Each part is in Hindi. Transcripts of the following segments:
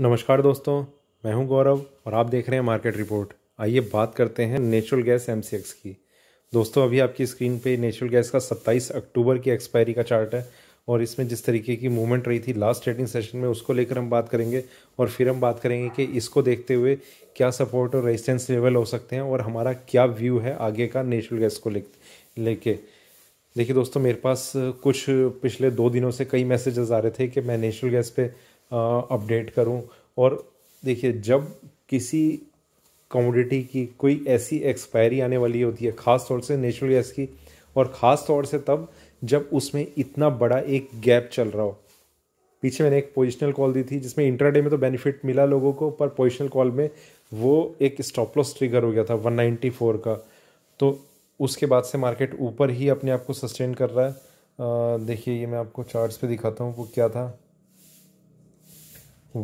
नमस्कार दोस्तों मैं हूं गौरव और आप देख रहे हैं मार्केट रिपोर्ट आइए बात करते हैं नेचुरल गैस एम की दोस्तों अभी आपकी स्क्रीन पे नेचुरल गैस का 27 अक्टूबर की एक्सपायरी का चार्ट है और इसमें जिस तरीके की मूवमेंट रही थी लास्ट ट्रेडिंग सेशन में उसको लेकर हम बात करेंगे और फिर हम बात करेंगे कि इसको देखते हुए क्या सपोर्ट और रेजिस्टेंस लेवल हो सकते हैं और हमारा क्या व्यू है आगे का नेचुरल गैस को लेके देखिए दोस्तों मेरे पास कुछ पिछले दो दिनों से कई मैसेजेस आ रहे थे कि मैं नेचुरल गैस पे अपडेट करूं और देखिए जब किसी कमोडिटी की कोई ऐसी एक्सपायरी आने वाली होती है ख़ास तौर से नेचुरल गैस की और ख़ास तौर से तब जब उसमें इतना बड़ा एक गैप चल रहा हो पीछे मैंने एक पोजिशनल कॉल दी थी जिसमें इंटरडे में तो बेनिफिट मिला लोगों को पर पोजिशनल कॉल में वो एक स्टॉप लॉस ट्रिगर हो गया था 194 का तो उसके बाद से मार्केट ऊपर ही अपने आप को सस्टेन कर रहा है देखिए ये मैं आपको चार्ट्स पे दिखाता हूँ वो क्या था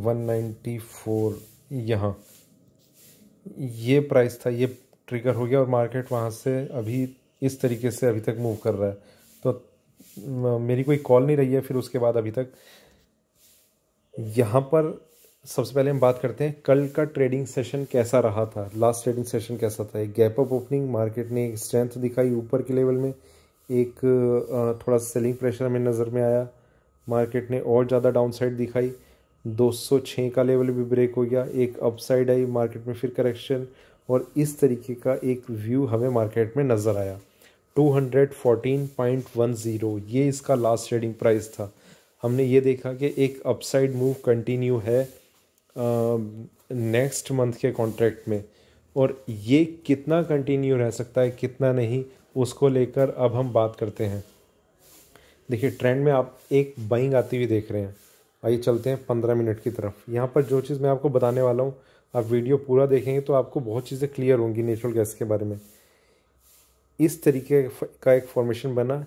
194 यहाँ ये प्राइस था ये ट्रिगर हो गया और मार्केट वहाँ से अभी इस तरीके से अभी तक मूव कर रहा है तो मेरी कोई कॉल नहीं रही है फिर उसके बाद अभी तक यहाँ पर सबसे पहले हम बात करते हैं कल का ट्रेडिंग सेशन कैसा रहा था लास्ट ट्रेडिंग सेशन कैसा था एक गैप अप ओपनिंग मार्केट ने एक स्ट्रेंथ दिखाई ऊपर के लेवल में एक थोड़ा सेलिंग प्रेशर हमें नज़र में आया मार्केट ने और ज़्यादा डाउनसाइड दिखाई 206 का लेवल भी ब्रेक हो गया एक अपसाइड आई मार्केट में फिर करेक्शन और इस तरीके का एक व्यू हमें मार्केट में नज़र आया 214.10 ये इसका लास्ट ट्रेडिंग प्राइस था हमने ये देखा कि एक अपसाइड मूव कंटिन्यू है नेक्स्ट मंथ के कॉन्ट्रैक्ट में और ये कितना कंटिन्यू रह सकता है कितना नहीं उसको लेकर अब हम बात करते हैं देखिए ट्रेंड में आप एक बाइंग आती हुई देख रहे हैं आइए चलते हैं पंद्रह मिनट की तरफ यहाँ पर जो चीज़ मैं आपको बताने वाला हूँ आप वीडियो पूरा देखेंगे तो आपको बहुत चीज़ें क्लियर होंगी नेचुरल गैस के बारे में इस तरीके का एक फॉर्मेशन बना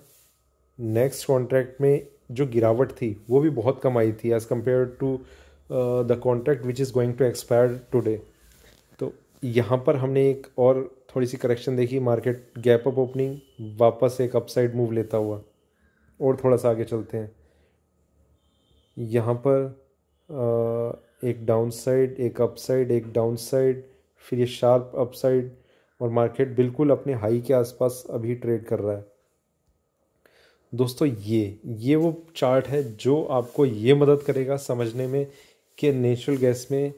नेक्स्ट कॉन्ट्रैक्ट में जो गिरावट थी वो भी बहुत कम आई थी as compare to the contract which is going to expire today तो यहाँ पर हमने एक और थोड़ी सी करेक्शन देखी मार्केट गैप अप ओपनिंग वापस एक अपसाइड मूव लेता हुआ और थोड़ा सा आगे चलते हैं यहाँ पर एक डाउन साइड एक अप साइड एक डाउन साइड फिर ये शार्प अप साइड और मार्केट बिल्कुल अपने हाई के आसपास अभी ट्रेड कर रहा है दोस्तों ये ये वो चार्ट है जो आपको ये मदद करेगा समझने में कि नेचुरल गैस में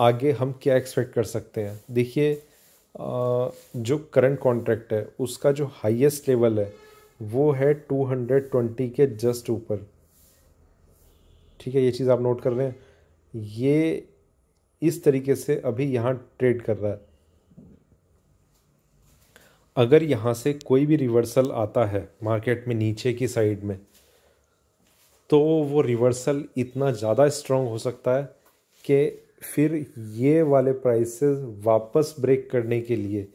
आगे हम क्या एक्सपेक्ट कर सकते हैं देखिए जो करंट कॉन्ट्रैक्ट है उसका जो हाईएस्ट लेवल है वो है 220 के जस्ट ऊपर ठीक है ये चीज़ आप नोट कर रहे हैं ये इस तरीके से अभी यहाँ ट्रेड कर रहा है अगर यहाँ से कोई भी रिवर्सल आता है मार्केट में नीचे की साइड में तो वो रिवर्सल इतना ज़्यादा स्ट्रॉन्ग हो सकता है कि फिर ये वाले प्राइसेस वापस ब्रेक करने के लिए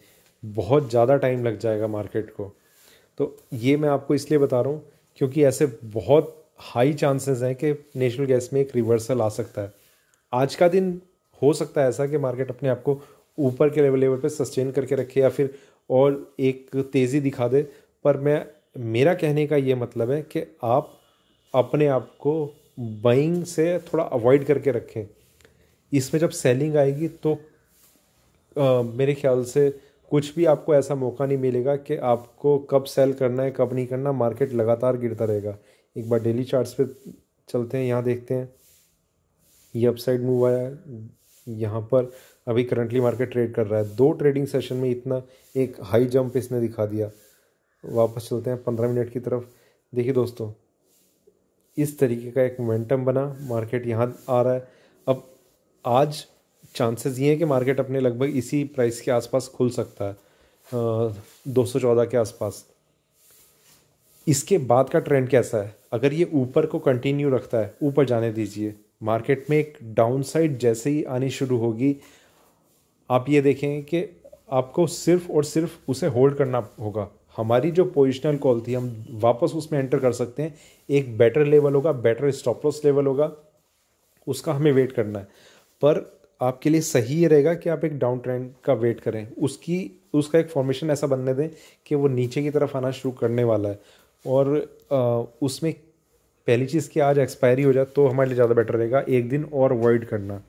बहुत ज़्यादा टाइम लग जाएगा मार्केट को तो ये मैं आपको इसलिए बता रहा हूँ क्योंकि ऐसे बहुत हाई चांसेस हैं कि नेचुरल गैस में एक रिवर्सल आ सकता है आज का दिन हो सकता है ऐसा कि मार्केट अपने आप को ऊपर के लेवल लेवल पे सस्टेन करके रखे या फिर और एक तेज़ी दिखा दे पर मैं मेरा कहने का ये मतलब है कि आप अपने आप को बाइंग से थोड़ा अवॉइड करके रखें इसमें जब सेलिंग आएगी तो आ, मेरे ख्याल से कुछ भी आपको ऐसा मौका नहीं मिलेगा कि आपको कब सेल करना है कब नहीं करना मार्केट लगातार गिरता रहेगा एक बार डेली चार्ट्स पे चलते हैं यहाँ देखते हैं ये अपसाइड मूव आया है यहाँ पर अभी करंटली मार्केट ट्रेड कर रहा है दो ट्रेडिंग सेशन में इतना एक हाई जंप इसने दिखा दिया वापस चलते हैं पंद्रह मिनट की तरफ देखिए दोस्तों इस तरीके का एक मोमेंटम बना मार्केट यहाँ आ रहा है अब आज चांसेस ये हैं कि मार्केट अपने लगभग इसी प्राइस के आसपास खुल सकता है दो सौ चौदह के आसपास इसके बाद का ट्रेंड कैसा है अगर ये ऊपर को कंटिन्यू रखता है ऊपर जाने दीजिए मार्केट में एक डाउन साइड जैसे ही आनी शुरू होगी आप ये देखें कि आपको सिर्फ और सिर्फ उसे होल्ड करना होगा हमारी जो पोजिशनल कॉल थी हम वापस उसमें एंटर कर सकते हैं एक बेटर लेवल होगा बेटर स्टॉप लॉस लेवल होगा उसका हमें वेट करना है पर आपके लिए सही ये रहेगा कि आप एक डाउन ट्रेंड का वेट करें उसकी उसका एक फॉर्मेशन ऐसा बनने दें कि वो नीचे की तरफ आना शुरू करने वाला है और उसमें पहली चीज़ कि आज एक्सपायरी हो जाए तो हमारे लिए ज़्यादा बेटर रहेगा एक दिन और अवॉइड करना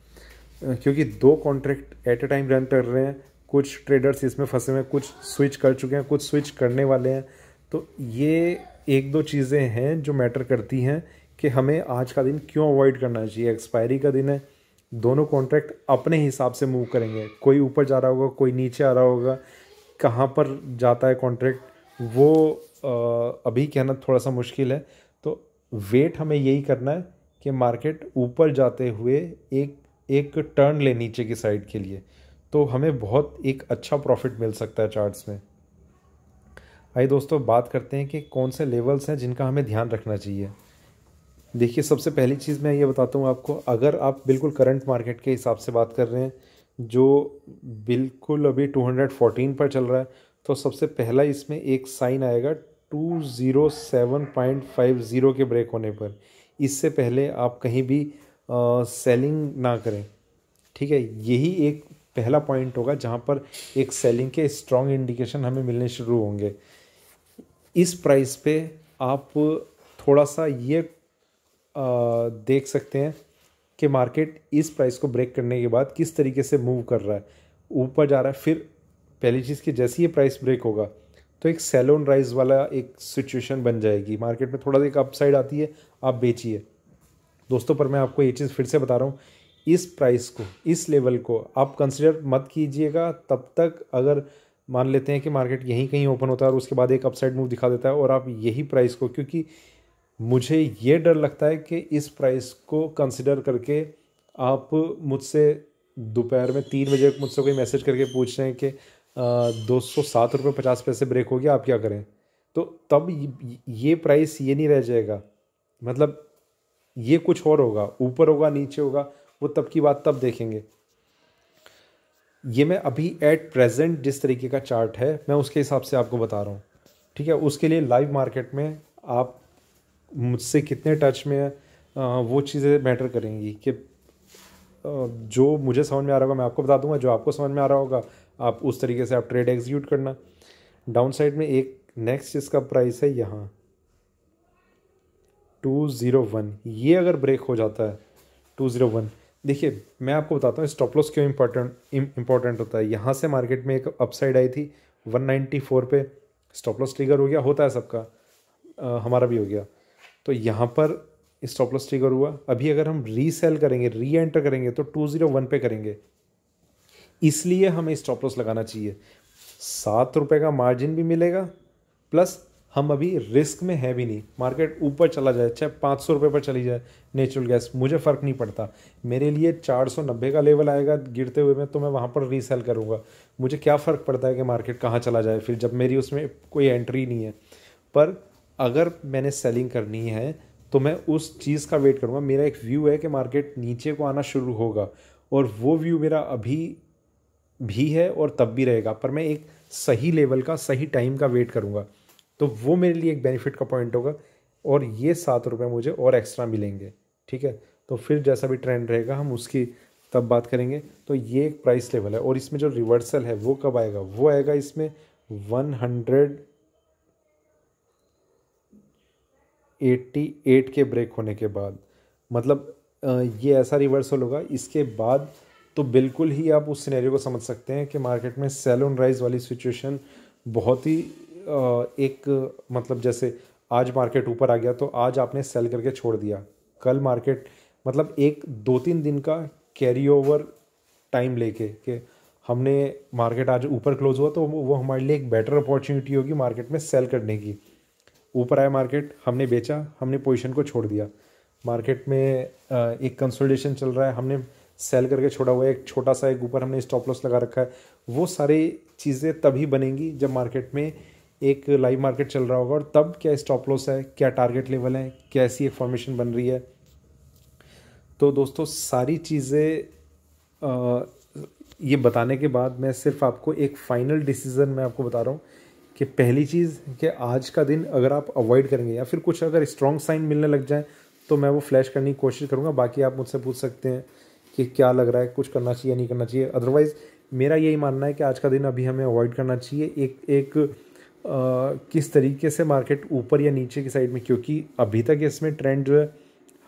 क्योंकि दो contract at a time run कर रहे हैं कुछ ट्रेडर्स इसमें फंसे हुए हैं कुछ स्विच कर चुके हैं कुछ स्विच करने वाले हैं तो ये एक दो चीज़ें हैं जो मैटर करती हैं कि हमें आज का दिन क्यों अवॉइड करना चाहिए एक्सपायरी का दिन है दोनों कॉन्ट्रैक्ट अपने हिसाब से मूव करेंगे कोई ऊपर जा रहा होगा कोई नीचे आ रहा होगा कहाँ पर जाता है कॉन्ट्रैक्ट वो अभी कहना थोड़ा सा मुश्किल है तो वेट हमें यही करना है कि मार्केट ऊपर जाते हुए एक एक टर्न ले नीचे की साइड के लिए तो हमें बहुत एक अच्छा प्रॉफिट मिल सकता है चार्ट्स में आइए दोस्तों बात करते हैं कि कौन से लेवल्स हैं जिनका हमें ध्यान रखना चाहिए देखिए सबसे पहली चीज़ मैं ये बताता हूँ आपको अगर आप बिल्कुल करंट मार्केट के हिसाब से बात कर रहे हैं जो बिल्कुल अभी 214 पर चल रहा है तो सबसे पहला इसमें एक साइन आएगा two zero seven point five zero के ब्रेक होने पर इससे पहले आप कहीं भी आ, सेलिंग ना करें ठीक है यही एक पहला पॉइंट होगा जहाँ पर एक सेलिंग के स्ट्रॉन्ग इंडिकेशन हमें मिलने शुरू होंगे इस प्राइस पे आप थोड़ा सा ये आ, देख सकते हैं कि मार्केट इस प्राइस को ब्रेक करने के बाद किस तरीके से मूव कर रहा है ऊपर जा रहा है फिर पहली चीज़ की जैसी ये प्राइस ब्रेक होगा तो एक सैलोन राइज वाला एक सिचुएशन बन जाएगी मार्केट में थोड़ा सा एक अपसाइड आती है आप बेचिए दोस्तों पर मैं आपको ये चीज़ फिर से बता रहा हूँ इस प्राइस को इस लेवल को आप कंसिडर मत कीजिएगा तब तक अगर मान लेते हैं कि मार्केट यहीं कहीं ओपन होता है और उसके बाद एक अपसाइड मूव दिखा देता है और आप यही प्राइस को क्योंकि मुझे ये डर लगता है कि इस प्राइस को कंसिडर करके आप मुझसे दोपहर में तीन बजे मुझसे कोई मैसेज करके पूछ रहे हैं कि दो सौ सात रुपये पचास पैसे ब्रेक हो गया आप क्या करें तो तब ये प्राइस ये नहीं रह जाएगा मतलब ये कुछ और होगा ऊपर होगा नीचे होगा वो तब की बात तब देखेंगे ये मैं अभी एट प्रेजेंट जिस तरीके का चार्ट है मैं उसके हिसाब से आपको बता रहा हूँ ठीक है उसके लिए लाइव मार्केट में आप मुझसे कितने टच में है वो चीज़ें मैटर करेंगी कि जो मुझे समझ में आ रहा होगा मैं आपको बता दूंगा जो आपको समझ में आ रहा होगा आप उस तरीके से आप ट्रेड एग्जीक्यूट करना डाउन साइड में एक नेक्स्ट इसका प्राइस है यहाँ टू ज़ीरो वन ये अगर ब्रेक हो जाता है टू ज़ीरो वन देखिए मैं आपको बताता हूँ स्टॉप लॉस क्यों इम्पोर्टेंट इम्पोर्टेंट होता है यहाँ से मार्केट में एक अपसाइड आई थी वन नाइन्टी फोर पर स्टॉप लॉस ट्रिगर हो गया होता है सबका हमारा भी हो गया तो यहाँ पर स्टॉप लॉस ट्रिगर हुआ अभी अगर हम रीसेल करेंगे री एंटर करेंगे तो टू ज़ीरो वन पे करेंगे इसलिए हमें स्टॉप लॉस लगाना चाहिए सात रुपये का मार्जिन भी मिलेगा प्लस हम अभी रिस्क में है भी नहीं मार्केट ऊपर चला जाए चाहे पाँच सौ रुपये पर चली जाए नेचुरल गैस मुझे फ़र्क नहीं पड़ता मेरे लिए चार सौ नब्बे का लेवल आएगा गिरते हुए में तो मैं वहाँ पर रीसेल करूँगा मुझे क्या फ़र्क पड़ता है कि मार्केट कहाँ चला जाए फिर जब मेरी उसमें कोई एंट्री नहीं है पर अगर मैंने सेलिंग करनी है तो मैं उस चीज़ का वेट करूँगा मेरा एक व्यू है कि मार्केट नीचे को आना शुरू होगा और वो व्यू मेरा अभी भी है और तब भी रहेगा पर मैं एक सही लेवल का सही टाइम का वेट करूँगा तो वो मेरे लिए एक बेनिफिट का पॉइंट होगा और ये सात रुपये मुझे और एक्स्ट्रा मिलेंगे ठीक है तो फिर जैसा भी ट्रेंड रहेगा हम उसकी तब बात करेंगे तो ये एक प्राइस लेवल है और इसमें जो रिवर्सल है वो कब आएगा वो आएगा इसमें वन हंड्रेड एट्टी एट के ब्रेक होने के बाद मतलब ये ऐसा रिवर्सल होगा इसके बाद तो बिल्कुल ही आप उस सिनेरियो को समझ सकते हैं कि मार्केट में सेल ऑन राइज वाली सिचुएशन बहुत ही एक मतलब जैसे आज मार्केट ऊपर आ गया तो आज आपने सेल करके छोड़ दिया कल मार्केट मतलब एक दो तीन दिन का कैरी ओवर टाइम लेके कि हमने मार्केट आज ऊपर क्लोज हुआ तो वो हमारे लिए एक बेटर अपॉर्चुनिटी होगी मार्केट में सेल करने की ऊपर आया मार्केट हमने बेचा हमने पोजीशन को छोड़ दिया मार्केट में एक कंसोलिडेशन चल रहा है हमने सेल करके छोड़ा हुआ है एक छोटा सा एक ऊपर हमने स्टॉप लॉस लगा रखा है वो सारी चीज़ें तभी बनेंगी जब मार्केट में एक लाइव मार्केट चल रहा होगा और तब क्या स्टॉप लॉस है क्या टारगेट लेवल है कैसी एक फॉर्मेशन बन रही है तो दोस्तों सारी चीज़ें ये बताने के बाद मैं सिर्फ आपको एक फ़ाइनल डिसीज़न मैं आपको बता रहा हूँ कि पहली चीज़ कि आज का दिन अगर आप अवॉइड करेंगे या फिर कुछ अगर स्ट्रॉन्ग साइन मिलने लग जाए तो मैं वो फ्लैश करने की कोशिश करूँगा बाकी आप मुझसे पूछ सकते हैं कि क्या लग रहा है कुछ करना चाहिए नहीं करना चाहिए अदरवाइज़ मेरा यही मानना है कि आज का दिन अभी हमें अवॉइड करना चाहिए एक एक आ, किस तरीके से मार्केट ऊपर या नीचे की साइड में क्योंकि अभी तक इसमें ट्रेंड जो है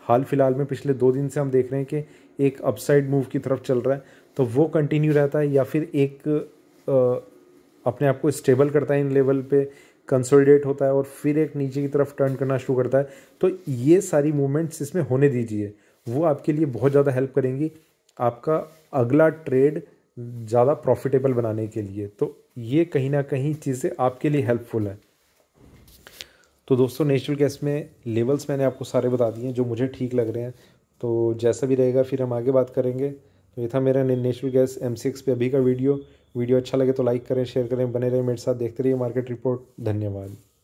हाल फिलहाल में पिछले दो दिन से हम देख रहे हैं कि एक अपसाइड मूव की तरफ चल रहा है तो वो कंटिन्यू रहता है या फिर एक आ, अपने आप को स्टेबल करता है इन लेवल पे कंसोलिडेट होता है और फिर एक नीचे की तरफ टर्न करना शुरू करता है तो ये सारी मूवमेंट्स इसमें होने दीजिए वो आपके लिए बहुत ज़्यादा हेल्प करेंगी आपका अगला ट्रेड ज़्यादा प्रॉफिटेबल बनाने के लिए तो ये कहीं ना कहीं चीज़ें आपके लिए हेल्पफुल हैं तो दोस्तों नेचुरल गैस में लेवल्स मैंने आपको सारे बता दिए हैं जो मुझे ठीक लग रहे हैं तो जैसा भी रहेगा फिर हम आगे बात करेंगे तो ये था मेरा नेचुरल गैस एम सिक्स पे अभी का वीडियो वीडियो अच्छा लगे तो लाइक करें शेयर करें बने रहें मेरे साथ देखते रहिए मार्केट रिपोर्ट धन्यवाद